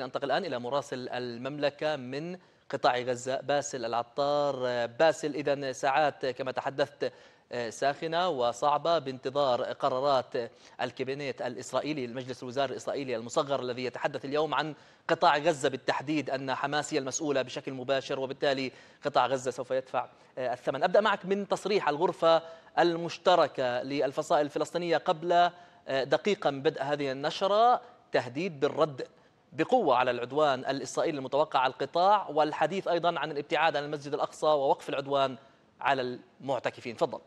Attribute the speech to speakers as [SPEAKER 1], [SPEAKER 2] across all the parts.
[SPEAKER 1] ننتقل الآن إلى مراسل المملكة من قطاع غزة باسل العطار باسل إذا ساعات كما تحدثت آه، ساخنة وصعبة بانتظار قرارات الكابينيت الإسرائيلي المجلس الوزاري الإسرائيلي المصغر الذي يتحدث اليوم عن قطاع غزة بالتحديد أن حماس هي المسؤولة بشكل مباشر وبالتالي قطاع غزة سوف يدفع آه، الثمن أبدأ معك من تصريح الغرفة المشتركة للفصائل الفلسطينية قبل آه، دقيقة من بدء هذه النشرة تهديد بالرد بقوة على العدوان الإسرائيلي المتوقع على القطاع والحديث أيضا عن الابتعاد عن المسجد الأقصى ووقف العدوان على المعتكفين تفضل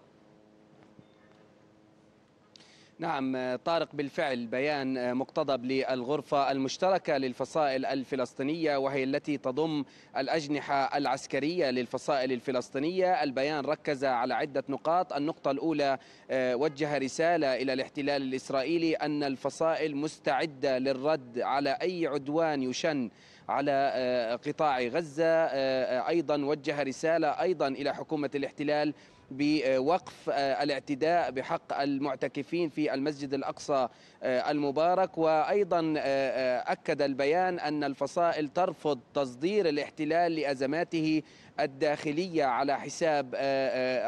[SPEAKER 2] نعم طارق بالفعل بيان مقتضب للغرفة المشتركة للفصائل الفلسطينية وهي التي تضم الأجنحة العسكرية للفصائل الفلسطينية البيان ركز على عدة نقاط النقطة الأولى آه، وجه رسالة إلى الاحتلال الإسرائيلي أن الفصائل مستعدة للرد على أي عدوان يشن على آه، قطاع غزة آه، أيضا وجه رسالة أيضا إلى حكومة الاحتلال بوقف آه، الاعتداء بحق المعتكفين في المسجد الاقصى آه، المبارك وايضا آه، اكد البيان ان الفصائل ترفض تصدير الاحتلال لازماته الداخليه على حساب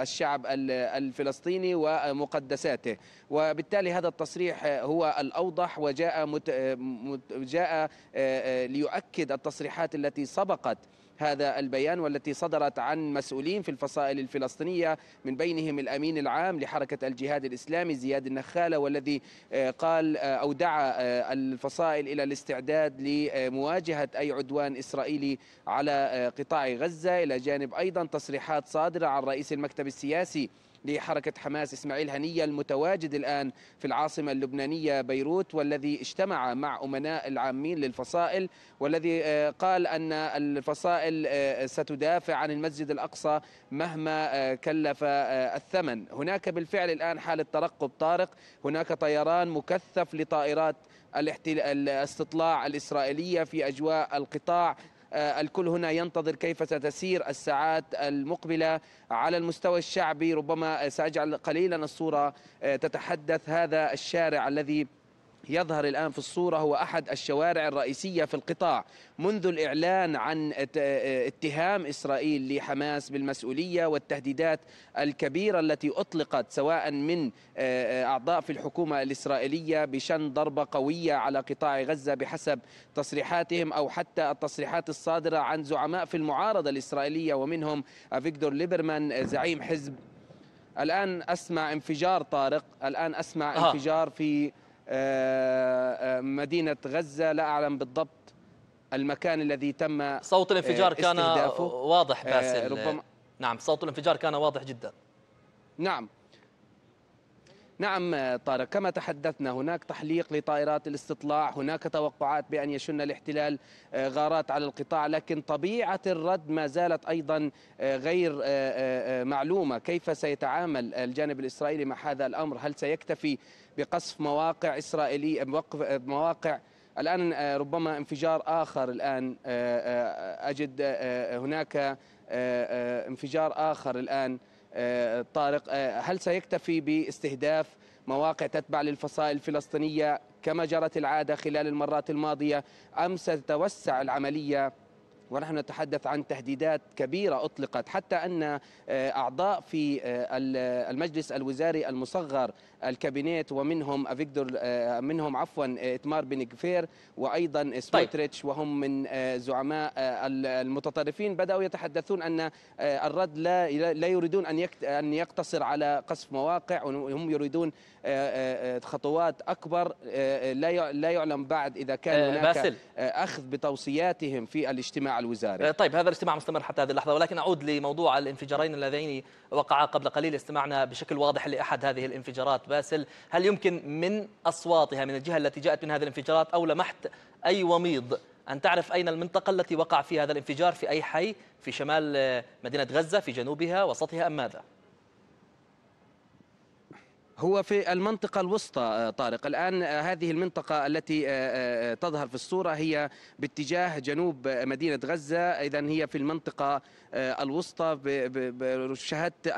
[SPEAKER 2] الشعب الفلسطيني ومقدساته وبالتالي هذا التصريح هو الاوضح وجاء مت... جاء ليؤكد التصريحات التي سبقت هذا البيان والتي صدرت عن مسؤولين في الفصائل الفلسطينية من بينهم الأمين العام لحركة الجهاد الإسلامي زياد النخالة والذي آه، قال آه، أو دعا آه، الفصائل إلى الاستعداد لمواجهة أي عدوان إسرائيلي على قطاع غزة إلى جانب أيضا تصريحات صادرة عن رئيس المكتب السياسي لحركة حماس إسماعيل هنية المتواجد الآن في العاصمة اللبنانية بيروت والذي اجتمع مع أمناء العامين للفصائل والذي آه، قال أن الفصائل آه، ستدافع عن المسجد الأقصى مهما آه، كلف الثمن هناك بالفعل الآن حالة ترقب طارق هناك طيران مكثف لطائرات الاستطلاع الإسرائيلية في أجواء القطاع آه، الكل هنا ينتظر كيف ستسير الساعات المقبلة على المستوى الشعبي ربما سأجعل قليلا الصورة آه، تتحدث هذا الشارع الذي يظهر الآن في الصورة هو أحد الشوارع الرئيسية في القطاع منذ الإعلان عن اتهام إسرائيل لحماس بالمسؤولية والتهديدات الكبيرة التي أطلقت سواء من آه، آه، أعضاء في الحكومة الإسرائيلية بشن ضربة قوية على قطاع غزة بحسب تصريحاتهم أو حتى التصريحات الصادرة عن زعماء في المعارضة الإسرائيلية ومنهم فيكتور ليبرمان آه، زعيم حزب الآن أسمع انفجار طارق الآن أسمع انفجار في آه، آه، مدينة غزة لا أعلم بالضبط المكان الذي تم صوت الانفجار آه، كان واضح باسل ربما
[SPEAKER 1] نعم صوت الانفجار كان واضح جدا
[SPEAKER 2] نعم نعم طارق كما تحدثنا هناك تحليق لطائرات الاستطلاع هناك توقعات بأن يشن الاحتلال آه، غارات على القطاع لكن طبيعة الرد ما زالت أيضا آه، غير آه، معلومة كيف سيتعامل الجانب الإسرائيلي مع هذا الأمر هل سيكتفي بقصف مواقع إسرائيلية مواقع الآن ربما انفجار آخر الآن أجد هناك انفجار آخر الآن آه، طارق آه، هل سيكتفي باستهداف مواقع تتبع للفصائل الفلسطينية كما جرت العادة خلال المرات الماضية أم ستتوسع العملية ونحن نتحدث عن تهديدات كبيرة أطلقت حتى أن آه، أعضاء في آه، المجلس الوزاري المصغر الكابينيت ومنهم أفيكدور آه، منهم عفوا إتمار بن كفير وأيضا سبوتريتش طيب. وهم من زعماء المتطرفين بدأوا يتحدثون أن الرد لا لا يريدون أن أن يقتصر على قصف مواقع وهم يريدون خطوات أكبر لا لا يعلم بعد إذا كان هناك أخذ بتوصياتهم في الاجتماع الوزاري آه،
[SPEAKER 1] طيب هذا الاجتماع مستمر حتى هذه اللحظة ولكن أعود لموضوع الانفجارين اللذين وقعا قبل قليل استمعنا بشكل واضح لأحد هذه الانفجارات باسل هل يمكن من أصواتها من الجهة التي جاءت من هذه الانفجارات أو لمحت أي وميض أن تعرف أين المنطقة التي وقع فيها هذا الانفجار في أي حي في شمال آه، مدينة غزة في جنوبها وسطها أم ماذا؟
[SPEAKER 2] هو في المنطقة الوسطى آه، طارق الآن آه، هذه المنطقة التي آه، تظهر في الصورة هي باتجاه جنوب مدينة غزة إذا هي في المنطقة الوسطى شهدت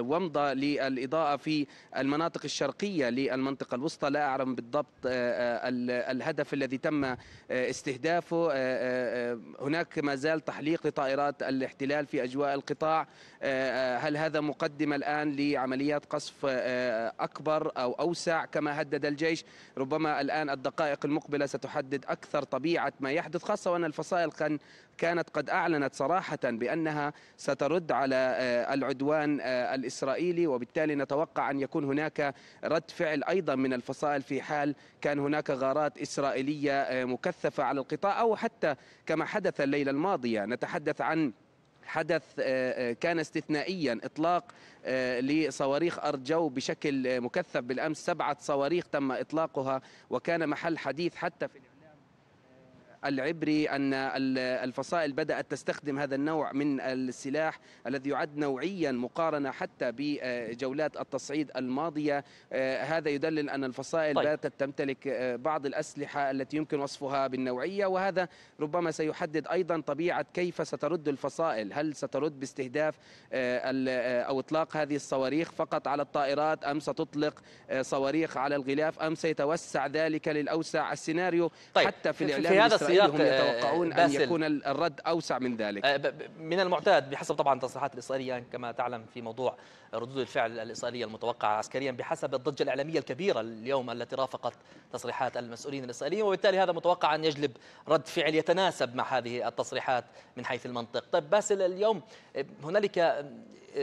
[SPEAKER 2] ومضة للإضاءة في المناطق الشرقية للمنطقة الوسطى لا أعلم بالضبط الهدف الذي تم استهدافه هناك ما زال تحليق لطائرات الاحتلال في أجواء القطاع هل هذا مقدمة الآن لعمليات قصف آه، أكبر أو أوسع كما هدد الجيش ربما الآن الدقائق المقبلة ستحدد أكثر طبيعة ما يحدث خاصة وأن الفصائل كان كانت قد أعلنت صراحة بأنها سترد على آه، العدوان آه، الإسرائيلي وبالتالي نتوقع أن يكون هناك رد فعل أيضا من الفصائل في حال كان هناك غارات إسرائيلية مكثفة على القطاع أو حتى كما حدث الليلة الماضية نتحدث عن حدث آه، آه، كان استثنائيا اطلاق آه، لصواريخ ارض جو بشكل مكثف بالامس سبعه صواريخ تم اطلاقها وكان محل حديث حتى في العبري أن الفصائل بدأت تستخدم هذا النوع من السلاح الذي يعد نوعيا مقارنة حتى بجولات التصعيد الماضية آه، هذا يدلل أن الفصائل طيب. باتت تمتلك آه، بعض الأسلحة التي يمكن وصفها بالنوعية وهذا ربما سيحدد أيضا طبيعة كيف سترد الفصائل هل سترد باستهداف آه، أو إطلاق هذه الصواريخ فقط على الطائرات أم ستطلق صواريخ على الغلاف أم سيتوسع ذلك للأوسع السيناريو طيب. حتى في الإعلام في هذا هم آه، يتوقعون أن يكون
[SPEAKER 1] الرد أوسع من ذلك آه، من المعتاد بحسب طبعا تصريحات الاسرائيليه كما تعلم في موضوع ردود الفعل الإسرائيلية المتوقعة عسكريا بحسب الضجة الإعلامية الكبيرة اليوم التي رافقت تصريحات المسؤولين الإسرائيليين وبالتالي هذا متوقع أن يجلب رد فعل يتناسب مع هذه التصريحات من حيث المنطق طيب باسل اليوم آه، هنالك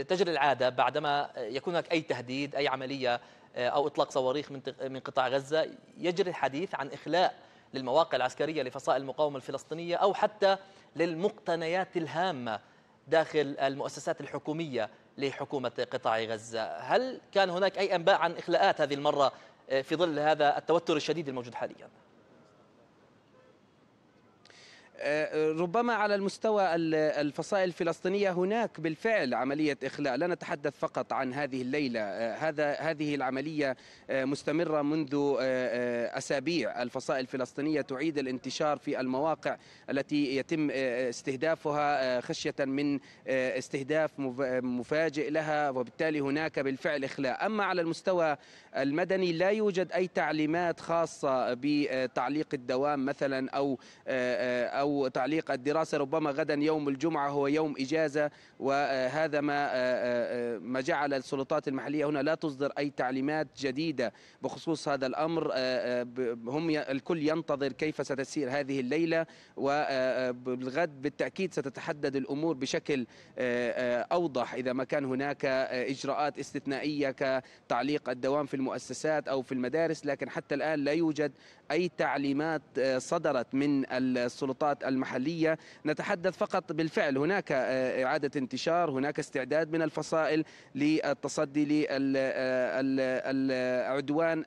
[SPEAKER 1] تجري العادة بعدما يكون هناك أي تهديد أي عملية أو إطلاق صواريخ من قطاع غزة يجري الحديث عن إخلاء للمواقع العسكرية لفصائل المقاومة الفلسطينية أو حتى للمقتنيات الهامة داخل المؤسسات الحكومية لحكومة قطاع غزة هل كان هناك أي أنباء عن إخلاءات هذه المرة في ظل هذا التوتر الشديد الموجود حالياً؟
[SPEAKER 2] آه، ربما على المستوى الفصائل الفلسطينيه هناك بالفعل عمليه اخلاء لا نتحدث فقط عن هذه الليله آه، هذا هذه العمليه آه، مستمره منذ اسابيع الفصائل الفلسطينيه تعيد الانتشار في المواقع التي يتم استهدافها خشيه من استهداف مفاجئ لها وبالتالي هناك بالفعل اخلاء اما على المستوى المدني لا يوجد اي تعليمات خاصه بتعليق الدوام مثلا او او أو تعليق الدراسة ربما غدا يوم الجمعة هو يوم إجازة وهذا ما آه، آه، آه، ما جعل السلطات المحلية هنا لا تصدر أي تعليمات جديدة بخصوص هذا الأمر هم الكل ينتظر كيف ستسير هذه الليلة وبالغد بالتأكيد ستتحدد الأمور بشكل أوضح إذا ما كان هناك إجراءات استثنائية كتعليق الدوام في المؤسسات أو في المدارس لكن حتى الآن لا يوجد أي تعليمات آه، صدرت من السلطات المحلية نتحدث فقط بالفعل هناك آه، إعادة انتشار هناك استعداد من الفصائل للتصدي للعدوان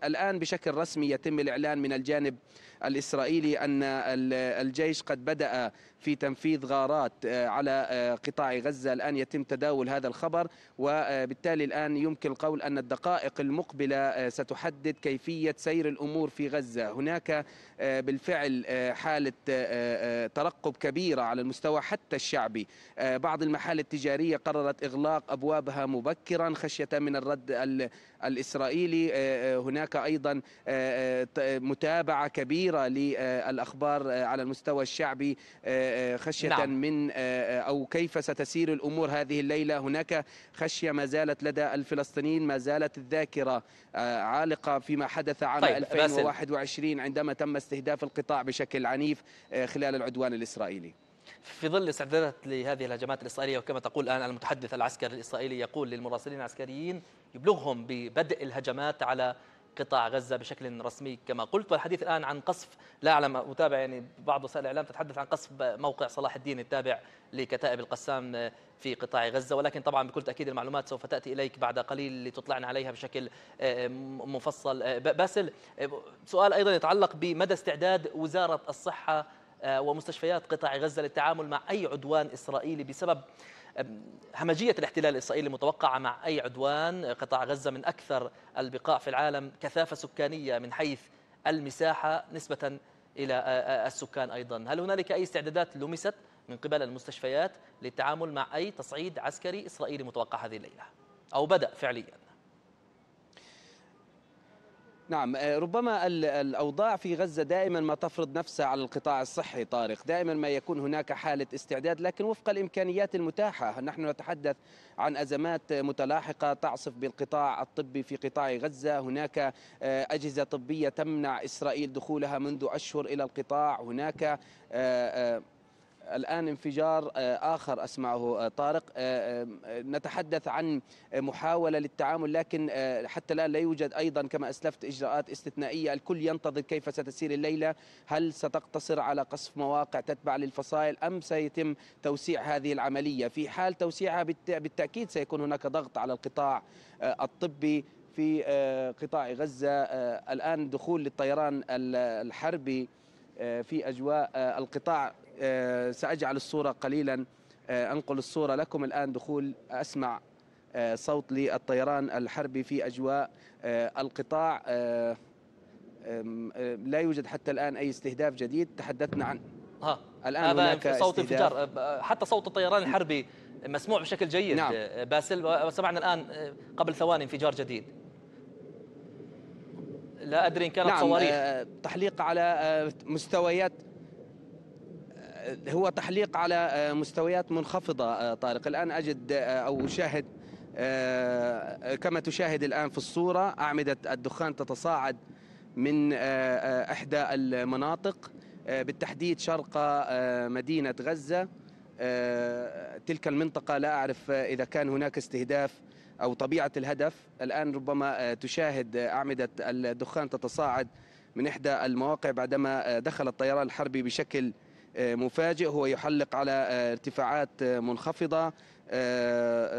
[SPEAKER 2] آه، الآن بشكل رسمي يتم الإعلان من الجانب الإسرائيلي أن الجيش قد بدأ في تنفيذ غارات آه، على آه، قطاع غزة الآن يتم تداول هذا الخبر وبالتالي الآن يمكن القول أن الدقائق المقبلة آه، ستحدد كيفية سير الأمور في غزة هناك بالفعل حالة ترقب كبيرة على المستوى حتى الشعبي بعض المحال التجارية قررت إغلاق أبوابها مبكرا خشية من الرد الإسرائيلي هناك أيضا متابعة كبيرة للأخبار على المستوى الشعبي خشية نعم. من آه، آه، أو كيف ستسير الأمور هذه الليلة هناك خشية ما زالت لدى الفلسطينيين ما زالت الذاكرة آه، عالقة فيما حدث عام طيب 2021 باسل. عندما تم استهداف القطاع بشكل عنيف خلال العدوان الإسرائيلي
[SPEAKER 1] في ظل استعدادات لهذه الهجمات الإسرائيلية وكما تقول الآن المتحدث العسكري الإسرائيلي يقول للمراسلين العسكريين يبلغهم ببدء الهجمات على قطاع غزة بشكل رسمي كما قلت والحديث الآن عن قصف لا أعلم أتابع يعني بعض وسائل الإعلام تتحدث عن قصف موقع صلاح الدين التابع لكتائب القسام في قطاع غزة ولكن طبعا بكل تأكيد المعلومات سوف تأتي إليك بعد قليل لتطلعنا عليها بشكل آه، مفصل آه، باسل آه، سؤال أيضا يتعلق بمدى استعداد وزارة الصحة ومستشفيات قطاع غزة للتعامل مع أي عدوان إسرائيلي بسبب همجية الاحتلال الإسرائيلي متوقعة مع أي عدوان قطاع غزة من أكثر البقاع في العالم كثافة سكانية من حيث المساحة نسبة إلى السكان أيضا هل هنالك أي استعدادات لمست من قبل المستشفيات للتعامل مع أي تصعيد عسكري إسرائيلي متوقع هذه الليلة أو بدأ فعلياً
[SPEAKER 2] نعم آه، ربما الأوضاع في غزة دائما ما تفرض نفسها على القطاع الصحي طارق دائما ما يكون هناك حالة استعداد لكن وفق الإمكانيات المتاحة نحن نتحدث عن أزمات متلاحقة تعصف بالقطاع الطبي في قطاع غزة هناك آه، أجهزة طبية تمنع إسرائيل دخولها منذ أشهر إلى القطاع هناك آه، الآن انفجار آه، آخر أسمعه آه، طارق آه، نتحدث عن محاولة للتعامل لكن حتى الآن لا يوجد أيضا كما أسلفت إجراءات استثنائية الكل ينتظر كيف ستسير الليلة هل ستقتصر على قصف مواقع تتبع للفصائل أم سيتم توسيع هذه العملية في حال توسيعها بالتأكيد سيكون هناك ضغط على القطاع الطبي في قطاع غزة الآن دخول للطيران الحربي في أجواء القطاع آه، سأجعل الصورة قليلا آه، أنقل الصورة لكم الآن دخول أسمع آه، صوت للطيران الحربي في أجواء القطاع لا يوجد حتى الآن أي استهداف جديد تحدثنا عن
[SPEAKER 1] ها. الآن هناك صوت انفجار حتى صوت الطيران الحربي مسموع بشكل جيد نعم. باسل وسمعنا الآن قبل ثواني انفجار جديد لا أدري إن كانت نعم صواريخ
[SPEAKER 2] تحليق على مستويات هو تحليق على آه، مستويات منخفضة آه، طارق الآن أجد آه، أو أشاهد كما تشاهد الآن في الصورة أعمدة الدخان تتصاعد من إحدى المناطق بالتحديد شرق مدينة غزة تلك المنطقة لا أعرف إذا كان هناك استهداف أو طبيعة الهدف الآن ربما تشاهد أعمدة الدخان تتصاعد من إحدى المواقع بعدما دخل الطيران الحربي بشكل مفاجئ هو يحلق على ارتفاعات منخفضة آه،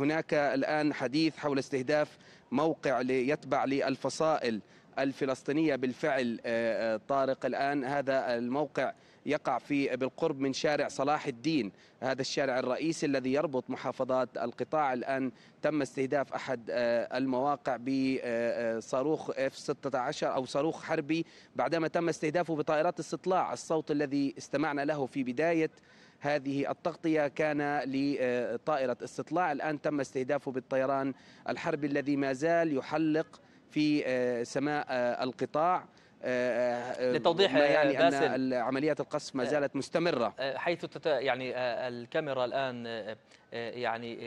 [SPEAKER 2] هناك الآن حديث حول استهداف موقع يتبع للفصائل الفلسطينية بالفعل آه، آه، طارق الآن هذا الموقع يقع في بالقرب من شارع صلاح الدين هذا الشارع الرئيسي الذي يربط محافظات القطاع الآن تم استهداف أحد آه، المواقع بصاروخ F-16 أو صاروخ حربي بعدما تم استهدافه بطائرات استطلاع الصوت الذي استمعنا له في بداية هذه التغطية كان لطائرة استطلاع الآن تم استهدافه بالطيران الحربي الذي ما زال يحلق في آه، سماء آه، القطاع للتوضيح آه، يعني باسل ان عمليات القصف ما زالت مستمره
[SPEAKER 1] حيث تت... يعني الكاميرا الان يعني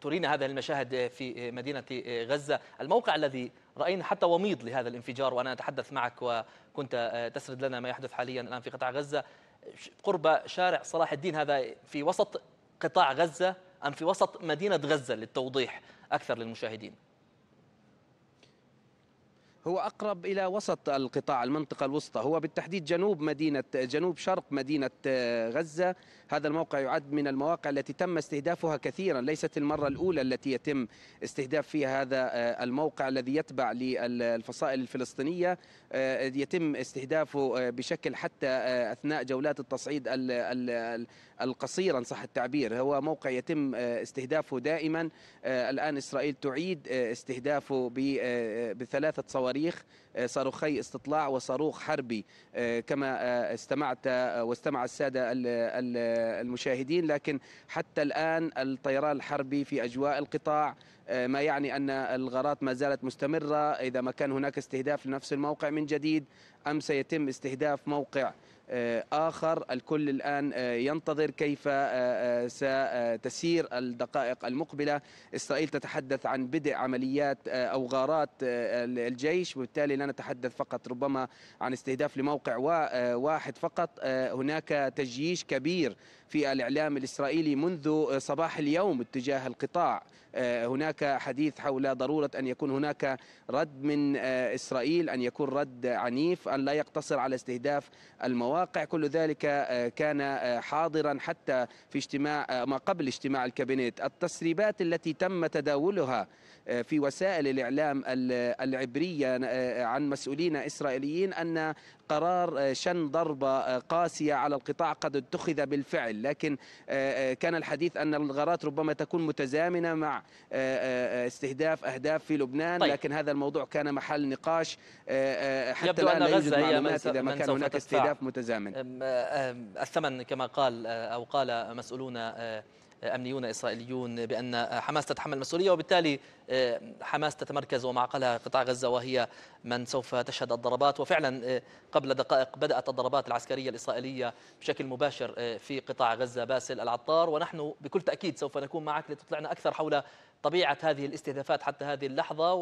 [SPEAKER 1] ترينا هذه المشاهد في مدينه غزه الموقع الذي راينا حتى وميض لهذا الانفجار وانا اتحدث معك وكنت تسرد لنا ما يحدث حاليا الان في قطاع غزه قرب شارع صلاح الدين هذا في وسط قطاع غزة أم في وسط مدينة غزة للتوضيح أكثر للمشاهدين
[SPEAKER 2] هو أقرب إلى وسط القطاع المنطقة الوسطى هو بالتحديد جنوب مدينة جنوب شرق مدينة آه، غزة هذا الموقع يعد من المواقع التي تم استهدافها كثيرا ليست المرة الأولى التي يتم استهداف فيها هذا آه، الموقع الذي يتبع للفصائل الفلسطينية آه، يتم استهدافه بشكل حتى أثناء جولات التصعيد القصيرة صح التعبير هو موقع يتم استهدافه دائما الآن إسرائيل تعيد استهدافه بثلاثة صواريخ الصريخ آه، صاروخي استطلاع وصاروخ حربي آه، كما آه، استمعت واستمع الساده المشاهدين لكن حتى الان الطيران الحربي في اجواء القطاع ما يعني ان الغارات ما زالت مستمره اذا ما كان هناك استهداف لنفس الموقع من جديد ام سيتم استهداف موقع آخر الكل الآن ينتظر كيف ستسير الدقائق المقبلة إسرائيل تتحدث عن بدء عمليات أو غارات الجيش وبالتالي لا نتحدث فقط ربما عن استهداف لموقع آه، واحد فقط آه، هناك تجييش كبير في الإعلام الإسرائيلي منذ صباح اليوم اتجاه القطاع آه، هناك حديث حول ضرورة أن يكون هناك رد من آه، إسرائيل أن يكون رد عنيف أن لا يقتصر على استهداف المواقع كل ذلك آه، كان حاضرا حتى في اجتماع ما قبل اجتماع الكابينت التسريبات التي تم تداولها في وسائل الإعلام العبرية عن مسؤولين إسرائيليين أن قرار شن ضربة قاسية على القطاع قد اتخذ بالفعل لكن آه، آه، كان الحديث أن الغارات ربما تكون متزامنة مع آه، استهداف أهداف في لبنان طيب. لكن هذا الموضوع كان محل نقاش حتى يبدو أن لا غزة هي من إذا ما كان هناك استهداف متزامن
[SPEAKER 1] الثمن كما قال أو قال مسؤولون أمنيون إسرائيليون بأن حماس تتحمل المسؤولية وبالتالي آه، حماس تتمركز ومعقلها قطاع غزة وهي من سوف تشهد الضربات وفعلا آه، قبل دقائق بدأت الضربات العسكرية الإسرائيلية بشكل مباشر آه، في قطاع غزة باسل العطار ونحن بكل تأكيد سوف نكون معك لتطلعنا أكثر حول طبيعة هذه الاستهدافات حتى هذه اللحظة